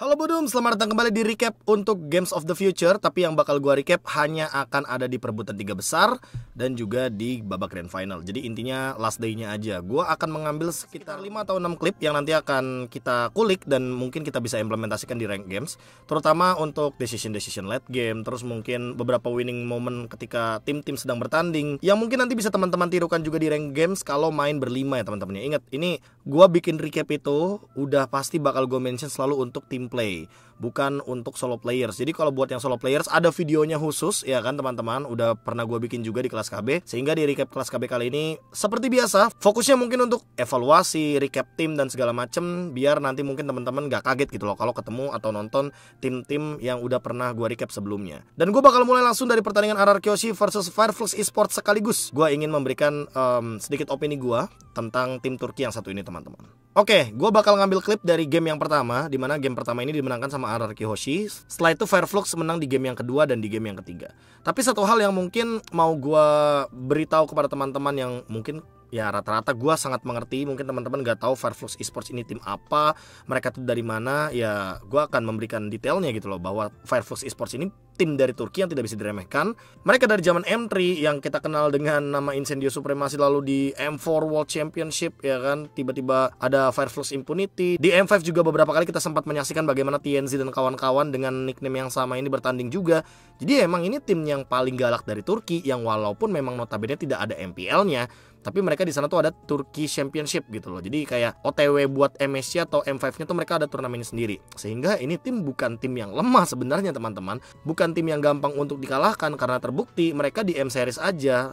Halo Budum, selamat datang kembali di recap untuk Games of the Future Tapi yang bakal gua recap hanya akan ada di perebutan tiga besar Dan juga di babak grand final Jadi intinya last day-nya aja Gua akan mengambil sekitar 5 atau 6 klip yang nanti akan kita kulik Dan mungkin kita bisa implementasikan di rank games Terutama untuk decision-decision late game Terus mungkin beberapa winning moment ketika tim-tim sedang bertanding Yang mungkin nanti bisa teman-teman tirukan juga di rank games Kalau main berlima ya teman-temannya Ingat, ini gua bikin recap itu Udah pasti bakal gue mention selalu untuk tim play bukan untuk solo players. Jadi kalau buat yang solo players ada videonya khusus ya kan teman-teman, udah pernah gue bikin juga di kelas KB. Sehingga di recap kelas KB kali ini seperti biasa fokusnya mungkin untuk evaluasi, recap tim dan segala macem biar nanti mungkin teman-teman gak kaget gitu loh kalau ketemu atau nonton tim-tim yang udah pernah gue recap sebelumnya. Dan gue bakal mulai langsung dari pertandingan RR Kyoshi versus Fireflux Esports sekaligus. Gue ingin memberikan um, sedikit opini gue tentang tim Turki yang satu ini teman-teman. Oke, gue bakal ngambil klip dari game yang pertama, dimana game pertama ini dimenangkan sama Araki Hoshi. Setelah itu Fireflux menang di game yang kedua dan di game yang ketiga. Tapi satu hal yang mungkin mau gue beritahu kepada teman-teman yang mungkin ya rata-rata gue sangat mengerti mungkin teman-teman gak tahu Fireflux Esports ini tim apa mereka tuh dari mana ya gue akan memberikan detailnya gitu loh bahwa Fireflux Esports ini tim dari Turki yang tidak bisa diremehkan mereka dari zaman M3 yang kita kenal dengan nama Incendio Supremasi lalu di M4 World Championship ya kan tiba-tiba ada Fireflux Impunity di M5 juga beberapa kali kita sempat menyaksikan bagaimana TNZ dan kawan-kawan dengan nickname yang sama ini bertanding juga jadi emang ini tim yang paling galak dari Turki yang walaupun memang notabene tidak ada MPL-nya tapi mereka di sana tuh ada Turki Championship gitu loh. Jadi kayak OTW buat MSC atau M5-nya tuh mereka ada turnamen sendiri. Sehingga ini tim bukan tim yang lemah sebenarnya teman-teman, bukan tim yang gampang untuk dikalahkan karena terbukti mereka di M series aja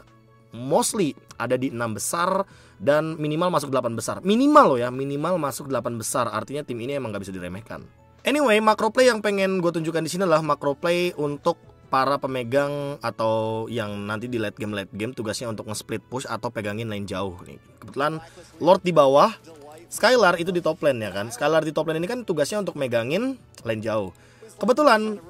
mostly ada di enam besar dan minimal masuk 8 besar. Minimal loh ya, minimal masuk 8 besar. Artinya tim ini emang gak bisa diremehkan. Anyway, makro play yang pengen gue tunjukkan di sini adalah makro play untuk para pemegang atau yang nanti di late game late game tugasnya untuk nge-split push atau pegangin lane jauh nih. Kebetulan Lord di bawah, Skylar itu di top lane ya kan. Skylar di top lane ini kan tugasnya untuk megangin lane jauh. Kebetulan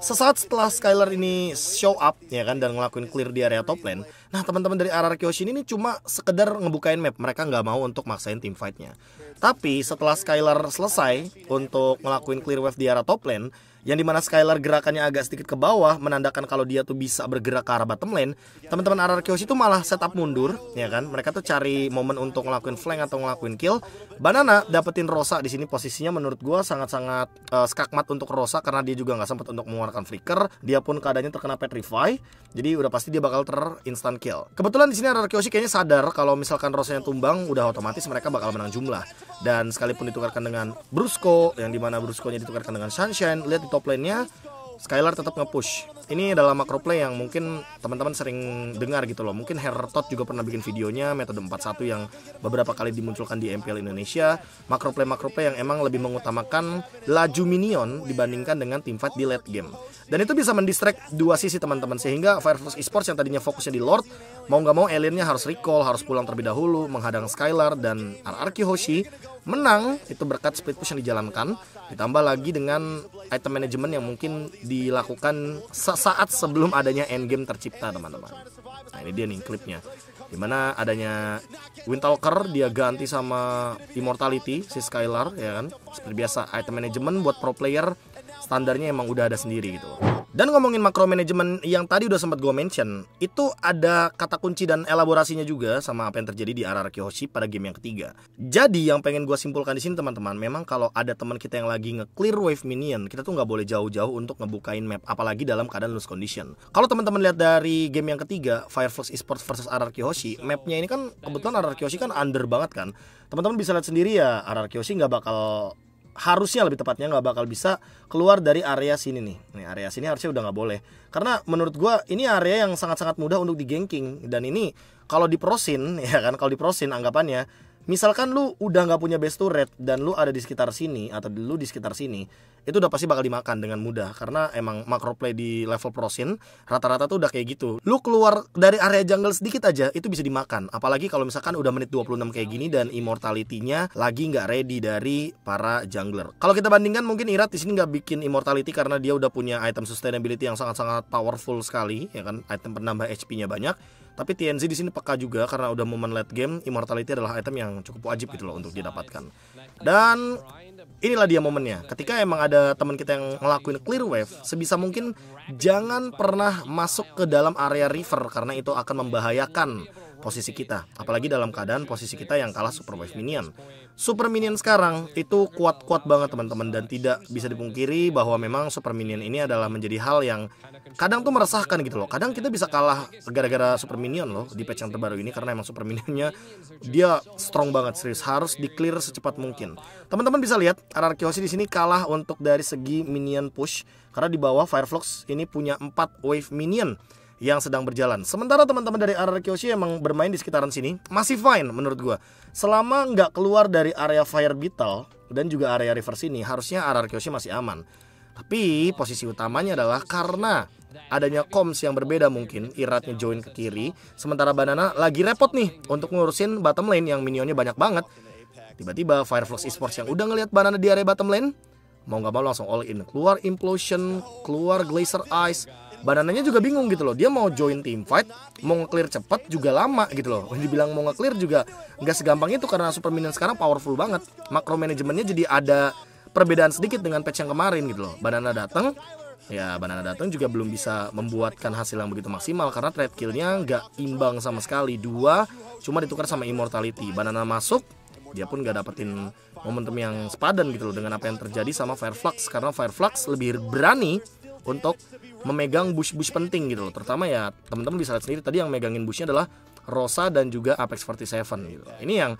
sesaat setelah Skylar ini show up ya kan dan ngelakuin clear di area top lane. Nah, teman-teman dari RR Kyoshin ini cuma sekedar ngebukain map. Mereka nggak mau untuk maksain tim fightnya. Tapi setelah Skylar selesai untuk ngelakuin clear wave di area top lane, yang dimana Skylar gerakannya agak sedikit ke bawah menandakan kalau dia tuh bisa bergerak ke arah bottom lane teman-teman Arar itu tuh malah setup mundur ya kan mereka tuh cari momen untuk ngelakuin flank atau ngelakuin kill Banana dapetin Rosa di sini posisinya menurut gue sangat-sangat uh, skakmat untuk Rosa karena dia juga nggak sempat untuk mengeluarkan flicker dia pun keadaannya terkena petrify jadi udah pasti dia bakal terinstant kill kebetulan di sini Arar kayaknya sadar kalau misalkan Rosanya tumbang udah otomatis mereka bakal menang jumlah dan sekalipun ditukarkan dengan Brusco yang dimana Brusco nya ditukarkan dengan Sunshine lihat di top lane-nya Skylar tetap nge-push. Ini adalah macro play yang mungkin teman-teman sering dengar gitu loh. Mungkin Hertot juga pernah bikin videonya metode 41 yang beberapa kali dimunculkan di MPL Indonesia. Macro play macro play yang emang lebih mengutamakan laju minion dibandingkan dengan tim fight di late game. Dan itu bisa mendistract dua sisi teman-teman sehingga Fire Force Esports yang tadinya fokusnya di Lord mau nggak mau Alien-nya harus recall, harus pulang terlebih dahulu, menghadang Skylar dan RRQ Hoshi menang itu berkat split push yang dijalankan ditambah lagi dengan item management yang mungkin dilakukan saat sebelum adanya endgame tercipta teman-teman nah ini dia nih klipnya dimana adanya Windwalker dia ganti sama Immortality si Skylar ya kan seperti biasa item management buat pro player standarnya emang udah ada sendiri gitu dan ngomongin makro manajemen yang tadi udah sempat gue mention, itu ada kata kunci dan elaborasinya juga sama apa yang terjadi di arah Kyoshi pada game yang ketiga. Jadi yang pengen gue simpulkan di sini teman-teman, memang kalau ada teman kita yang lagi nge-clear wave minion, kita tuh nggak boleh jauh-jauh untuk ngebukain map, apalagi dalam keadaan lose condition. Kalau teman-teman lihat dari game yang ketiga, Firefox Esports versus arah Kyoshi, mapnya ini kan kebetulan arah Kyoshi kan under banget kan. Teman-teman bisa lihat sendiri ya, Arara Kyoshi nggak bakal harusnya lebih tepatnya nggak bakal bisa keluar dari area sini nih. Nih area sini harusnya udah nggak boleh. Karena menurut gue ini area yang sangat-sangat mudah untuk digengking dan ini kalau diprosin ya kan kalau diprosin anggapannya misalkan lu udah nggak punya base turret dan lu ada di sekitar sini atau lu di sekitar sini itu udah pasti bakal dimakan dengan mudah karena emang macro play di level prosin rata-rata tuh udah kayak gitu lu keluar dari area jungle sedikit aja itu bisa dimakan apalagi kalau misalkan udah menit 26 kayak gini dan immortality-nya lagi nggak ready dari para jungler kalau kita bandingkan mungkin Irat di sini nggak bikin immortality karena dia udah punya item sustainability yang sangat-sangat powerful sekali ya kan item penambah HP-nya banyak tapi TNZ di sini peka juga karena udah momen late game, immortality adalah item yang cukup wajib gitu loh untuk didapatkan. Dan inilah dia momennya. Ketika emang ada teman kita yang ngelakuin clear wave, sebisa mungkin jangan pernah masuk ke dalam area river karena itu akan membahayakan posisi kita. Apalagi dalam keadaan posisi kita yang kalah Super Wave Minion. Super Minion sekarang itu kuat-kuat banget teman-teman dan tidak bisa dipungkiri bahwa memang Super Minion ini adalah menjadi hal yang kadang tuh meresahkan gitu loh. Kadang kita bisa kalah gara-gara Super Minion loh di patch yang terbaru ini karena emang Super Minionnya dia strong banget serius harus di clear secepat mungkin. Teman-teman bisa lihat RRQ Hoshi di sini kalah untuk dari segi minion push karena di bawah Fireflux ini punya 4 wave minion yang sedang berjalan. Sementara teman-teman dari area Kyoshi emang bermain di sekitaran sini masih fine menurut gue. Selama nggak keluar dari area Fire Beetle dan juga area river sini harusnya area Kyoshi masih aman. Tapi posisi utamanya adalah karena adanya Comps yang berbeda mungkin Iratnya join ke kiri sementara Banana lagi repot nih untuk ngurusin bottom lane yang minionnya banyak banget. Tiba-tiba Firefox Esports yang udah ngelihat Banana di area bottom lane mau nggak mau langsung all in keluar implosion keluar glacier ice banananya juga bingung gitu loh dia mau join team fight mau nge-clear cepet juga lama gitu loh dibilang mau nge-clear juga nggak segampang itu karena super minion sekarang powerful banget makro manajemennya jadi ada perbedaan sedikit dengan patch yang kemarin gitu loh banana datang ya banana datang juga belum bisa membuatkan hasil yang begitu maksimal karena trade killnya nggak imbang sama sekali dua cuma ditukar sama immortality banana masuk dia pun gak dapetin momentum yang sepadan gitu loh dengan apa yang terjadi sama Fireflux karena Fireflux lebih berani untuk memegang bus-bus penting gitu loh. Terutama ya teman-teman bisa lihat sendiri tadi yang megangin busnya adalah Rosa dan juga Apex 47 gitu. Ini yang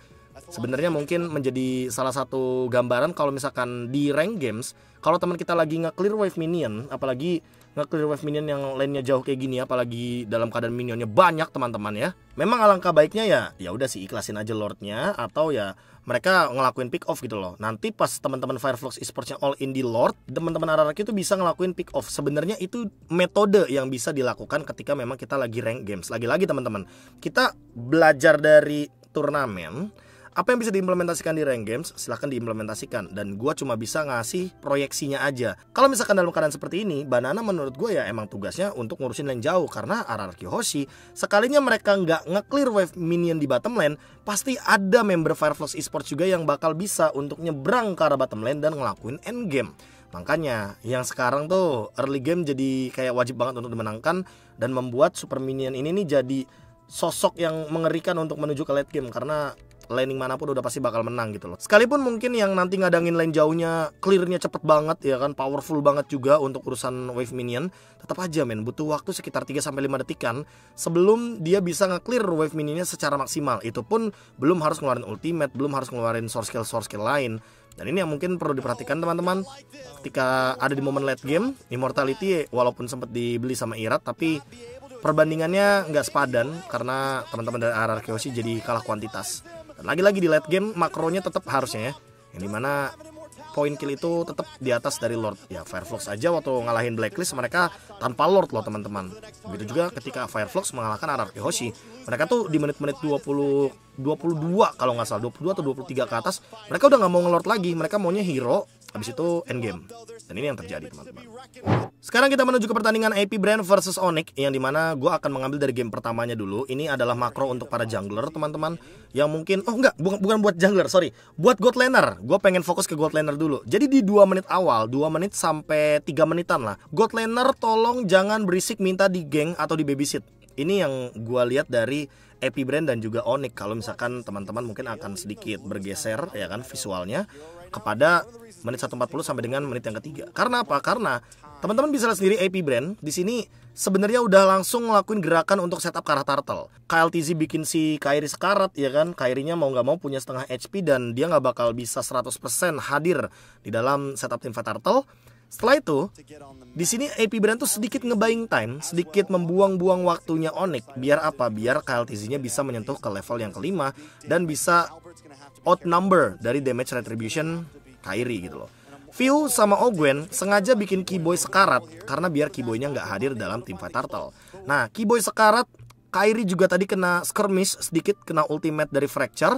sebenarnya mungkin menjadi salah satu gambaran kalau misalkan di rank games kalau teman kita lagi nge-clear wave minion apalagi nge-clear wave minion yang lainnya jauh kayak gini apalagi dalam keadaan minionnya banyak teman-teman ya memang alangkah baiknya ya ya udah sih ikhlasin aja lordnya atau ya mereka ngelakuin pick off gitu loh nanti pas teman-teman Firefox esportsnya all in di lord teman-teman Araraki itu bisa ngelakuin pick off sebenarnya itu metode yang bisa dilakukan ketika memang kita lagi rank games lagi-lagi teman-teman kita belajar dari turnamen apa yang bisa diimplementasikan di rank games silahkan diimplementasikan dan gue cuma bisa ngasih proyeksinya aja kalau misalkan dalam keadaan seperti ini Banana menurut gue ya emang tugasnya untuk ngurusin lane jauh karena Ararki Hoshi sekalinya mereka nggak nge-clear wave minion di bottom lane pasti ada member Fireflox Esports juga yang bakal bisa untuk nyebrang ke arah bottom lane dan ngelakuin end game. Makanya yang sekarang tuh early game jadi kayak wajib banget untuk dimenangkan dan membuat Super Minion ini nih jadi sosok yang mengerikan untuk menuju ke late game karena landing manapun udah pasti bakal menang gitu loh. Sekalipun mungkin yang nanti ngadangin lane jauhnya clearnya cepet banget ya kan, powerful banget juga untuk urusan wave minion, tetap aja men butuh waktu sekitar 3 sampai 5 detikan sebelum dia bisa nge-clear wave minionnya secara maksimal. Itu pun belum harus ngeluarin ultimate, belum harus ngeluarin source skill source skill lain. Dan ini yang mungkin perlu diperhatikan teman-teman Ketika ada di momen late game Immortality walaupun sempat dibeli sama Irat Tapi perbandingannya nggak sepadan Karena teman-teman dari arah jadi kalah kuantitas lagi-lagi di late game makronya tetap harusnya ya. Yang dimana poin kill itu tetap di atas dari Lord. Ya Fireflux aja waktu ngalahin Blacklist mereka tanpa Lord loh teman-teman. Begitu juga ketika Fireflux mengalahkan Araki Hoshi. Mereka tuh di menit-menit 20 22 kalau nggak salah 22 atau 23 ke atas mereka udah nggak mau ngelord lagi mereka maunya hero Habis itu endgame. Dan ini yang terjadi teman-teman. Sekarang kita menuju ke pertandingan AP Brand versus Onyx yang dimana gue akan mengambil dari game pertamanya dulu. Ini adalah makro untuk para jungler teman-teman yang mungkin oh enggak bukan bukan buat jungler sorry buat god laner. Gue pengen fokus ke god laner dulu. Jadi di dua menit awal dua menit sampai tiga menitan lah. God laner tolong jangan berisik minta di geng atau di babysit. Ini yang gue lihat dari Epi Brand dan juga Onyx kalau misalkan teman-teman mungkin akan sedikit bergeser ya kan visualnya kepada menit 140 sampai dengan menit yang ketiga. Karena apa? Karena teman-teman bisa lihat sendiri Epibrand Brand di sini sebenarnya udah langsung ngelakuin gerakan untuk setup karat turtle. KLTZ bikin si Kairi sekarat ya kan. Kairinya mau nggak mau punya setengah HP dan dia nggak bakal bisa 100% hadir di dalam setup tim Turtle setelah itu, di sini AP Brand tuh sedikit ngebuying time, sedikit membuang-buang waktunya Onyx. Biar apa? Biar KLTZ-nya bisa menyentuh ke level yang kelima dan bisa outnumber dari damage retribution Kairi gitu loh. View sama Ogwen sengaja bikin Keyboy sekarat karena biar Keyboy-nya nggak hadir dalam tim fight turtle. Nah, Keyboy sekarat, Kairi juga tadi kena skirmish sedikit kena ultimate dari fracture.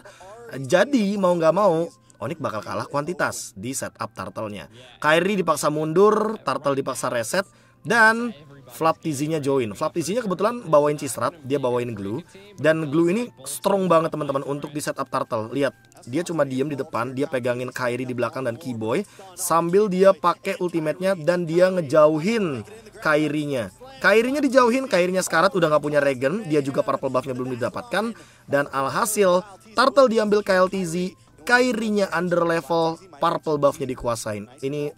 Jadi mau nggak mau Onik bakal kalah kuantitas di setup turtle-nya. Kyrie dipaksa mundur, turtle dipaksa reset, dan Flap Tizinya join. Flap Tizinya kebetulan bawain Cistrat, dia bawain glue dan glue ini strong banget teman-teman untuk di setup turtle. Lihat, dia cuma diem di depan, dia pegangin Kyrie di belakang dan Keyboy sambil dia pakai ultimate-nya dan dia ngejauhin Kairinya. Kairinya dijauhin, Kairinya sekarat udah gak punya regen, dia juga purple buff-nya belum didapatkan dan alhasil turtle diambil KLTZ, Kairinya under level, purple buffnya dikuasain. Ini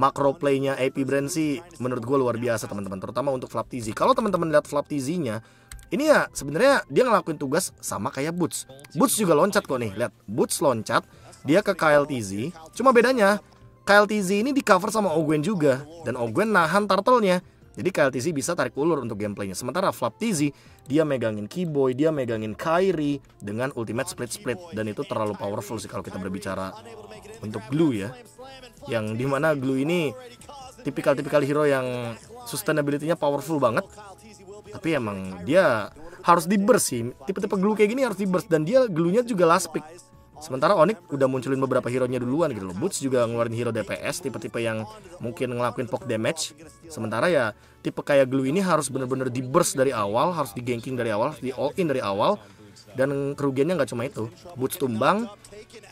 makro playnya AP Brand sih menurut gue luar biasa teman-teman, terutama untuk Flap TZ. Kalau teman-teman lihat Flap TZ-nya, ini ya sebenarnya dia ngelakuin tugas sama kayak Boots. Boots juga loncat kok nih, lihat. Boots loncat, dia ke Kyle KLTZ. Cuma bedanya, Kyle KLTZ ini di cover sama Ogwen juga dan Ogwen nahan turtle-nya. Jadi Tizzy bisa tarik ulur untuk gameplaynya. Sementara Flap Tizzy, dia megangin Keyboy, dia megangin Kairi dengan ultimate split-split. Dan itu terlalu powerful sih kalau kita berbicara untuk Glue ya. Yang dimana Glue ini tipikal-tipikal hero yang sustainability-nya powerful banget. Tapi emang dia harus di burst sih. Tipe-tipe glue kayak gini harus di burst. Dan dia glue-nya juga last pick. Sementara Onyx udah munculin beberapa hero-nya duluan gitu loh. Boots juga ngeluarin hero DPS, tipe-tipe yang mungkin ngelakuin poke damage. Sementara ya, tipe kayak Glue ini harus bener-bener di burst dari awal, harus di ganking dari awal, di all in dari awal. Dan kerugiannya nggak cuma itu. Boots tumbang,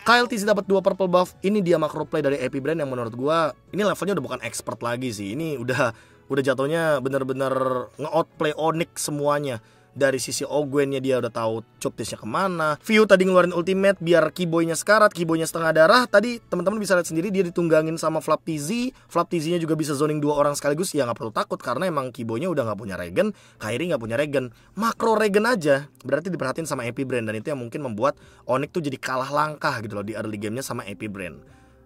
Kyle Tizzy dapat dua purple buff. Ini dia macro play dari AP Brand yang menurut gua ini levelnya udah bukan expert lagi sih. Ini udah udah jatuhnya bener-bener nge-outplay Onyx semuanya dari sisi Ogwennya dia udah tahu Choptisnya kemana View tadi ngeluarin ultimate biar keyboynya sekarat keyboynya setengah darah tadi teman-teman bisa lihat sendiri dia ditunggangin sama Flap tz nya juga bisa zoning dua orang sekaligus ya nggak perlu takut karena emang keyboynya udah nggak punya regen Kairi nggak punya regen makro regen aja berarti diperhatiin sama brand dan itu yang mungkin membuat Onyx tuh jadi kalah langkah gitu loh di early gamenya sama brand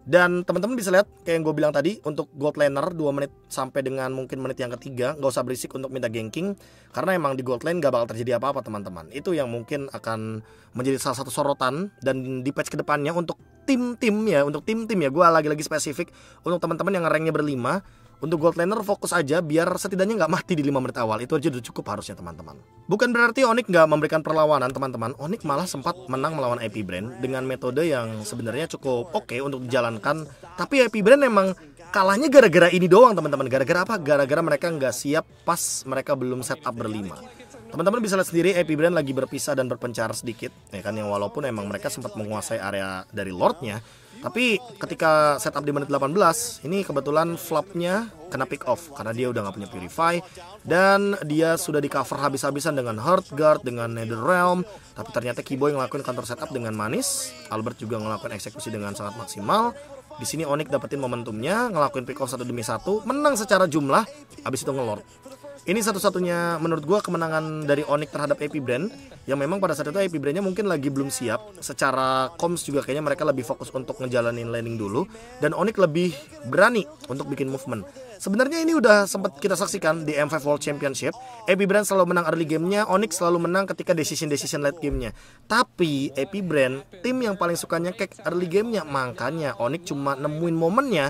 dan teman-teman bisa lihat kayak yang gue bilang tadi untuk gold laner 2 menit sampai dengan mungkin menit yang ketiga nggak usah berisik untuk minta ganking karena emang di gold lane gak bakal terjadi apa-apa teman-teman. Itu yang mungkin akan menjadi salah satu sorotan dan di patch kedepannya untuk tim-tim ya untuk tim-tim ya gue lagi-lagi spesifik untuk teman-teman yang ranknya berlima untuk gold laner fokus aja biar setidaknya nggak mati di 5 menit awal. Itu aja udah cukup harusnya teman-teman. Bukan berarti Onyx nggak memberikan perlawanan teman-teman. Onyx malah sempat menang melawan IP Brand dengan metode yang sebenarnya cukup oke okay untuk dijalankan. Tapi IP Brand memang kalahnya gara-gara ini doang teman-teman. Gara-gara apa? Gara-gara mereka nggak siap pas mereka belum setup berlima. Teman-teman bisa lihat sendiri IP Brand lagi berpisah dan berpencar sedikit. Ya kan yang walaupun emang mereka sempat menguasai area dari Lordnya tapi ketika setup di menit 18, ini kebetulan flopnya kena pick off karena dia udah nggak punya purify dan dia sudah di cover habis-habisan dengan Heart guard dengan nether realm tapi ternyata Kiboy ngelakuin counter setup dengan manis Albert juga ngelakuin eksekusi dengan sangat maksimal di sini Onyx dapetin momentumnya ngelakuin pick off satu demi satu menang secara jumlah habis itu ngelord ini satu-satunya menurut gue kemenangan dari Onyx terhadap AP Brand yang memang pada saat itu AP Brandnya mungkin lagi belum siap secara comms juga kayaknya mereka lebih fokus untuk ngejalanin landing dulu dan Onyx lebih berani untuk bikin movement sebenarnya ini udah sempat kita saksikan di M5 World Championship AP Brand selalu menang early gamenya Onyx selalu menang ketika decision-decision late gamenya tapi AP Brand tim yang paling sukanya kek early gamenya makanya Onyx cuma nemuin momennya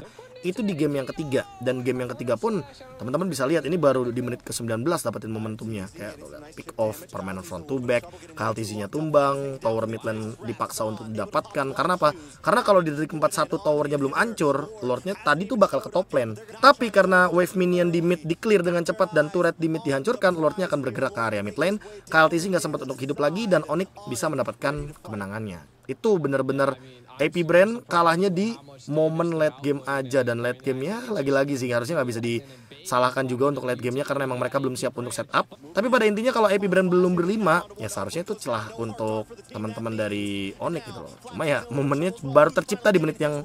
itu di game yang ketiga dan game yang ketiga pun teman-teman bisa lihat ini baru di menit ke-19 dapetin momentumnya kayak pick off permainan front to back kaltisinya nya tumbang tower midland dipaksa untuk didapatkan karena apa karena kalau di detik 41 towernya belum hancur lordnya tadi tuh bakal ke top lane tapi karena wave minion di mid di clear dengan cepat dan turret di mid dihancurkan lordnya akan bergerak ke area mid lane KLTC nggak sempat untuk hidup lagi dan Onyx bisa mendapatkan kemenangannya itu benar-benar Epi Brand kalahnya di momen late game aja dan late game ya lagi-lagi sih harusnya nggak bisa di salahkan juga untuk late gamenya karena emang mereka belum siap untuk setup tapi pada intinya kalau Epi Brand belum berlima ya seharusnya itu celah untuk teman-teman dari Onyx gitu loh cuma ya momennya baru tercipta di menit yang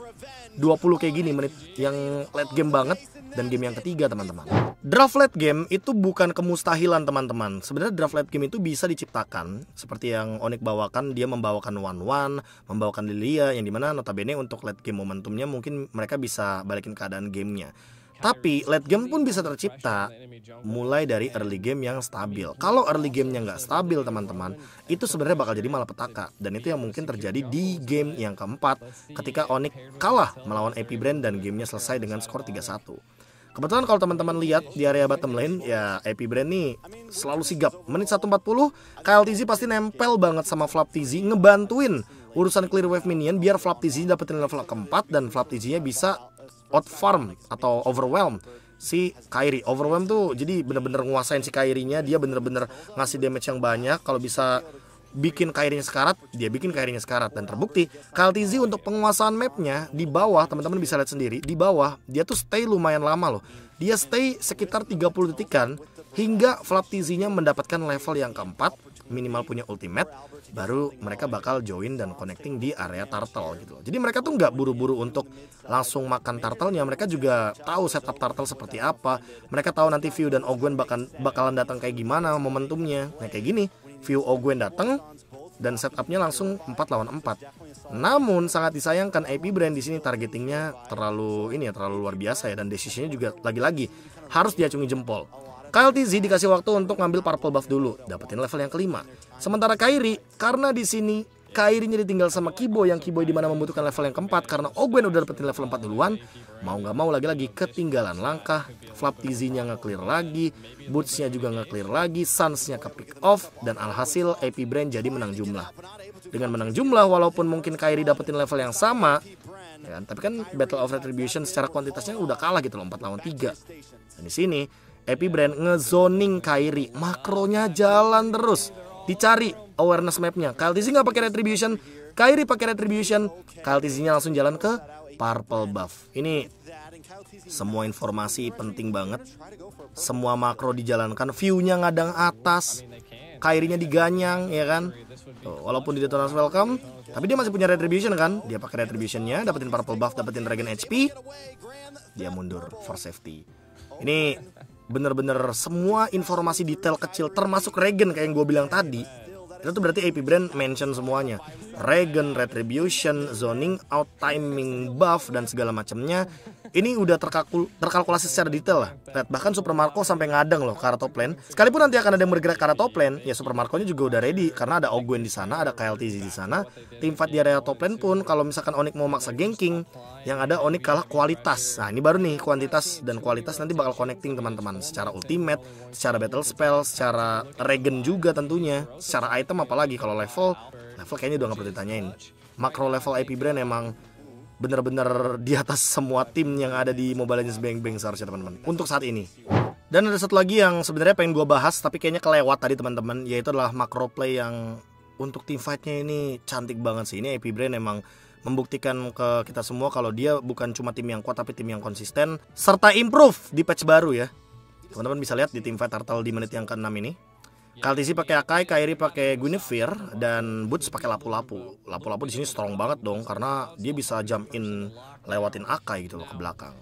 20 kayak gini menit yang late game banget dan game yang ketiga teman-teman. Draft late game itu bukan kemustahilan teman-teman. Sebenarnya draft late game itu bisa diciptakan seperti yang Onik bawakan dia membawakan One One, membawakan Lilia yang dimana notabene untuk late game momentumnya mungkin mereka bisa balikin keadaan gamenya. Tapi late game pun bisa tercipta mulai dari early game yang stabil. Kalau early gamenya nggak stabil teman-teman, itu sebenarnya bakal jadi malapetaka. Dan itu yang mungkin terjadi di game yang keempat ketika Onyx kalah melawan AP Brand dan gamenya selesai dengan skor 3-1. Kebetulan kalau teman-teman lihat di area bottom lane, ya Epic Brand nih selalu sigap. Menit 140, KLTZ pasti nempel banget sama Flap TZ, ngebantuin urusan clear wave minion biar Flap TZ dapetin level keempat dan Flap TZ-nya bisa out farm atau overwhelm si kairi Overwhelm tuh jadi bener-bener nguasain si kairinya dia bener-bener ngasih damage yang banyak. Kalau bisa bikin kairinya sekarat, dia bikin kairinya sekarat. Dan terbukti, Kaltizi untuk penguasaan mapnya di bawah, teman-teman bisa lihat sendiri, di bawah dia tuh stay lumayan lama loh. Dia stay sekitar 30 detikan hingga Flaptizinya mendapatkan level yang keempat minimal punya ultimate baru mereka bakal join dan connecting di area turtle gitu loh. Jadi mereka tuh nggak buru-buru untuk langsung makan turtle-nya. Mereka juga tahu setup turtle seperti apa. Mereka tahu nanti view dan Ogwen bakal bakalan datang kayak gimana momentumnya. Nah kayak gini, view Ogwen datang dan setupnya langsung 4 lawan 4. Namun sangat disayangkan IP Brand di sini targetingnya terlalu ini ya terlalu luar biasa ya dan decisionnya juga lagi-lagi harus diacungi jempol. Kyle Tizzy dikasih waktu untuk ngambil purple buff dulu, dapetin level yang kelima. Sementara Kairi, karena di sini Kairinya ditinggal sama Kibo yang Kibo di mana membutuhkan level yang keempat karena Ogwen udah dapetin level 4 duluan. Mau nggak mau lagi-lagi ketinggalan langkah. Flap Tizzy-nya nggak clear lagi, boots-nya juga nggak clear lagi, Sunsnya ke pick off dan alhasil AP Brand jadi menang jumlah. Dengan menang jumlah walaupun mungkin Kairi dapetin level yang sama, ya kan, tapi kan Battle of Retribution secara kuantitasnya udah kalah gitu loh 4 lawan 3. Dan di sini Epi brand ngezoning Kairi makronya jalan terus dicari awareness mapnya KLTC nggak pakai retribution Kairi pakai retribution KLTC nya langsung jalan ke purple buff ini semua informasi penting banget semua makro dijalankan viewnya ngadang atas Kairinya diganyang ya kan Tuh, walaupun di Detonance Welcome tapi dia masih punya retribution kan dia pakai retributionnya dapetin purple buff dapetin dragon HP dia mundur for safety ini bener-bener semua informasi detail kecil termasuk regen kayak yang gue bilang tadi itu tuh berarti AP Brand mention semuanya. Regen, retribution, zoning out, timing buff dan segala macamnya. Ini udah terkalkul terkalkulasi secara detail lah. Lihat, bahkan Super Marco sampai ngadeng loh karena top lane. Sekalipun nanti akan ada yang bergerak karena top lane, ya Super Marco-nya juga udah ready karena ada Ogwen di sana, ada KLTZ di sana. Tim fight di area top lane pun kalau misalkan Onyx mau maksa ganking, yang ada Onyx kalah kualitas. Nah, ini baru nih kuantitas dan kualitas nanti bakal connecting teman-teman secara ultimate, secara battle spell, secara regen juga tentunya, secara item item apalagi kalau level level kayaknya udah nggak perlu ditanyain makro level IP brand emang bener-bener di atas semua tim yang ada di Mobile Legends Bang Bang seharusnya teman-teman untuk saat ini dan ada satu lagi yang sebenarnya pengen gue bahas tapi kayaknya kelewat tadi teman-teman yaitu adalah makro play yang untuk tim fightnya ini cantik banget sih ini IP brand emang membuktikan ke kita semua kalau dia bukan cuma tim yang kuat tapi tim yang konsisten serta improve di patch baru ya teman-teman bisa lihat di tim fight turtle di menit yang ke-6 ini Iya. Kaltisi pakai Akai, Kairi pakai Guinevere dan Boots pakai lapu-lapu. Lapu-lapu di sini strong banget dong karena dia bisa jump in lewatin Akai gitu loh ke belakang.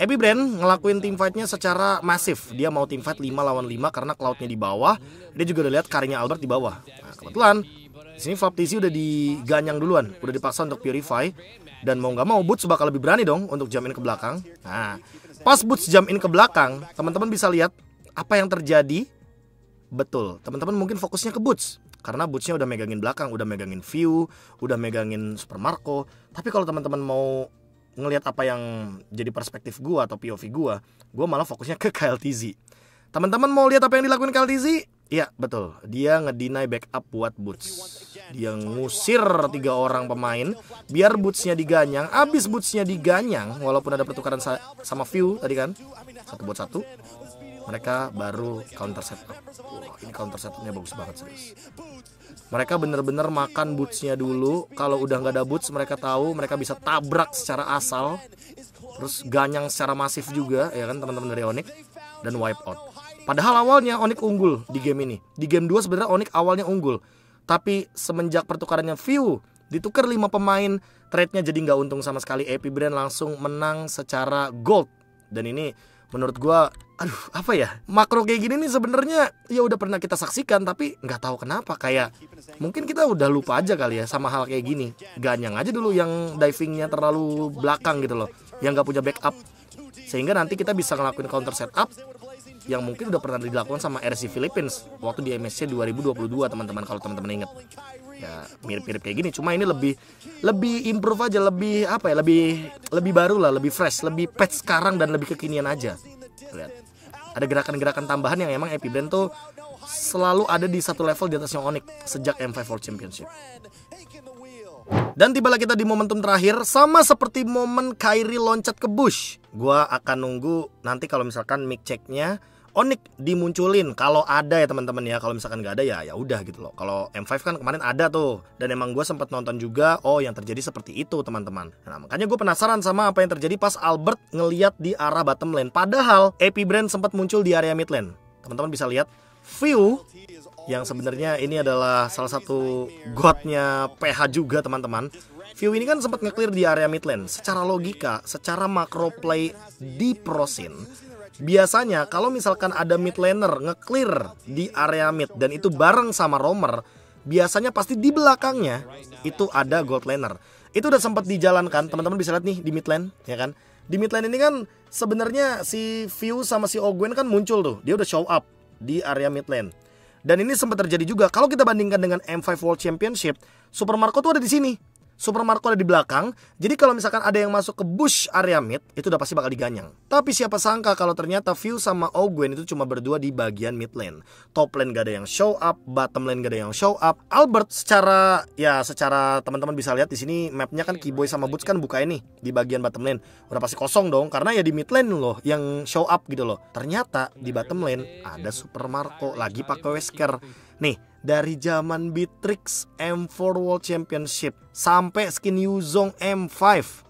Abby Brand ngelakuin team fightnya secara masif. Dia mau team fight 5 lawan 5 karena cloudnya di bawah. Dia juga udah lihat karinya Albert di bawah. Nah, kebetulan di sini Faptisi udah diganyang duluan, udah dipaksa untuk purify dan mau nggak mau Boots bakal lebih berani dong untuk jump in ke belakang. Nah, pas Boots jump in ke belakang, teman-teman bisa lihat apa yang terjadi Betul, teman-teman mungkin fokusnya ke Boots karena Bootsnya udah megangin belakang, udah megangin view, udah megangin supermarko. Tapi kalau teman-teman mau ngelihat apa yang jadi perspektif gua atau POV gua, gua malah fokusnya ke KLTZ Teman-teman mau lihat apa yang dilakuin KLTZ Iya, betul. Dia ngedinai backup buat Boots. Dia ngusir tiga orang pemain biar Bootsnya diganyang. Abis Bootsnya diganyang, walaupun ada pertukaran sa sama View tadi kan. Satu buat satu mereka baru counter setup wow, ini counter setupnya bagus banget serius mereka bener-bener makan bootsnya dulu kalau udah nggak ada boots mereka tahu mereka bisa tabrak secara asal terus ganyang secara masif juga ya kan teman-teman dari Onyx dan wipe out padahal awalnya Onyx unggul di game ini di game 2 sebenarnya Onyx awalnya unggul tapi semenjak pertukarannya view ditukar 5 pemain trade-nya jadi nggak untung sama sekali Epi Brand langsung menang secara gold dan ini menurut gue aduh apa ya makro kayak gini nih sebenarnya ya udah pernah kita saksikan tapi nggak tahu kenapa kayak mungkin kita udah lupa aja kali ya sama hal kayak gini ganyang aja dulu yang divingnya terlalu belakang gitu loh yang nggak punya backup sehingga nanti kita bisa ngelakuin counter setup yang mungkin udah pernah dilakukan sama RC Philippines waktu di MSC 2022 teman-teman kalau teman-teman inget ya mirip-mirip kayak gini cuma ini lebih lebih improve aja lebih apa ya lebih lebih baru lah lebih fresh lebih patch sekarang dan lebih kekinian aja lihat ada gerakan-gerakan tambahan yang emang Epic tuh selalu ada di satu level di atasnya Onyx sejak M5 World Championship. Dan tibalah kita di momentum terakhir sama seperti momen Kyrie loncat ke Bush. Gua akan nunggu nanti kalau misalkan mic checknya Onyx dimunculin kalau ada ya teman-teman ya kalau misalkan nggak ada ya ya udah gitu loh kalau M5 kan kemarin ada tuh dan emang gue sempat nonton juga oh yang terjadi seperti itu teman-teman nah makanya gue penasaran sama apa yang terjadi pas Albert ngeliat di arah bottom lane padahal Epi Brand sempat muncul di area mid lane teman-teman bisa lihat view yang sebenarnya ini adalah salah satu godnya PH juga teman-teman View ini kan sempat nge-clear di area mid lane. Secara logika, secara makro play di Prosin, Biasanya kalau misalkan ada mid laner nge-clear di area mid dan itu bareng sama romer, biasanya pasti di belakangnya itu ada gold laner. Itu udah sempat dijalankan, teman-teman bisa lihat nih di mid lane, ya kan? Di mid lane ini kan sebenarnya si View sama si Ogwen kan muncul tuh, dia udah show up di area mid lane. Dan ini sempat terjadi juga. Kalau kita bandingkan dengan M5 World Championship, Super Marco tuh ada di sini supermarket ada di belakang. Jadi kalau misalkan ada yang masuk ke bush area mid, itu udah pasti bakal diganyang. Tapi siapa sangka kalau ternyata View sama Owen itu cuma berdua di bagian mid lane. Top lane gak ada yang show up, bottom lane gak ada yang show up. Albert secara ya secara teman-teman bisa lihat di sini mapnya kan iya, Kiboy sama Boots kan buka ini di bagian bottom lane. Udah pasti kosong dong karena ya di mid lane loh yang show up gitu loh. Ternyata di nah, bottom lane iya, iya, ada Super Marco lagi pakai Wesker. Nih, dari zaman Bitrix M4 World Championship sampai skin Yuzong M5.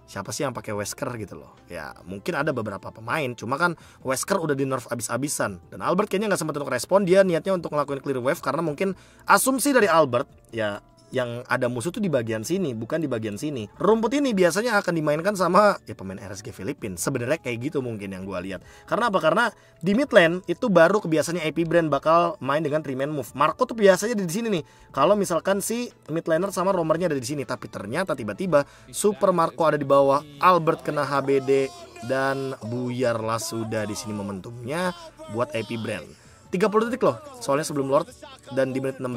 Siapa sih yang pakai Wesker gitu loh? Ya, mungkin ada beberapa pemain, cuma kan Wesker udah di nerf abis-abisan. Dan Albert kayaknya nggak sempat untuk respon, dia niatnya untuk ngelakuin clear wave karena mungkin asumsi dari Albert, ya yang ada musuh tuh di bagian sini, bukan di bagian sini. Rumput ini biasanya akan dimainkan sama ya pemain RSG Filipina. Sebenarnya kayak gitu mungkin yang gue lihat. Karena apa? Karena di mid lane itu baru kebiasaannya AP Brand bakal main dengan three man move. Marco tuh biasanya di sini nih. Kalau misalkan si mid laner sama romernya ada di sini, tapi ternyata tiba-tiba Super Marco ada di bawah, Albert kena HBD dan buyarlah sudah di sini momentumnya buat AP Brand. 30 detik loh soalnya sebelum Lord dan di menit 16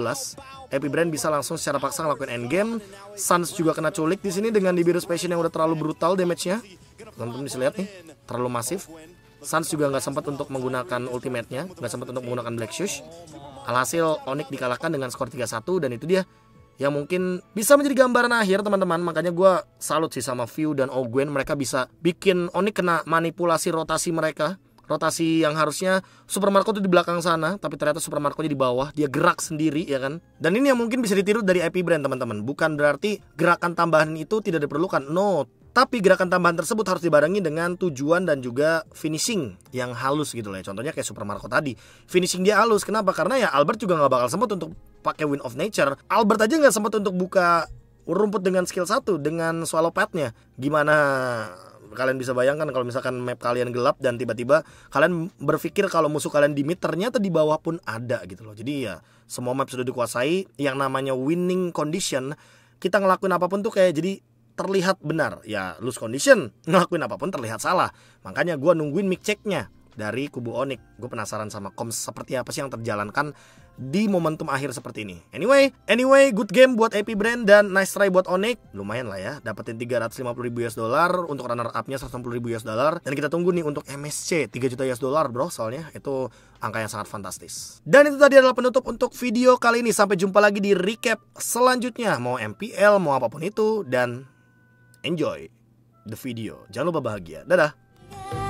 Happy Brand bisa langsung secara paksa ngelakuin endgame Suns juga kena culik di sini dengan Nibiru Passion yang udah terlalu brutal damage-nya teman-teman bisa lihat nih terlalu masif Suns juga nggak sempat untuk menggunakan ultimate-nya nggak sempat untuk menggunakan Black Shoes alhasil Onyx dikalahkan dengan skor 3-1 dan itu dia yang mungkin bisa menjadi gambaran akhir teman-teman makanya gue salut sih sama View dan Ogwen mereka bisa bikin Onyx kena manipulasi rotasi mereka rotasi yang harusnya supermarket itu di belakang sana tapi ternyata supermarketnya di bawah dia gerak sendiri ya kan dan ini yang mungkin bisa ditiru dari IP brand teman-teman bukan berarti gerakan tambahan itu tidak diperlukan no tapi gerakan tambahan tersebut harus dibarengi dengan tujuan dan juga finishing yang halus gitu loh ya. Contohnya kayak supermarket tadi. Finishing dia halus. Kenapa? Karena ya Albert juga nggak bakal sempat untuk pakai win of Nature. Albert aja nggak sempat untuk buka rumput dengan skill satu dengan swallow padnya. Gimana kalian bisa bayangkan kalau misalkan map kalian gelap dan tiba-tiba kalian berpikir kalau musuh kalian di mid ternyata di bawah pun ada gitu loh jadi ya semua map sudah dikuasai yang namanya winning condition kita ngelakuin apapun tuh kayak jadi terlihat benar ya lose condition ngelakuin apapun terlihat salah makanya gue nungguin mic checknya dari kubu Onyx. Gue penasaran sama Koms seperti apa sih yang terjalankan di momentum akhir seperti ini. Anyway, anyway, good game buat AP Brand dan nice try buat Onyx. Lumayan lah ya, dapetin 350 ribu US dollar untuk runner upnya 160 ribu US dollar dan kita tunggu nih untuk MSC 3 juta US dollar bro, soalnya itu angka yang sangat fantastis. Dan itu tadi adalah penutup untuk video kali ini. Sampai jumpa lagi di recap selanjutnya. Mau MPL, mau apapun itu dan enjoy the video. Jangan lupa bahagia. Dadah.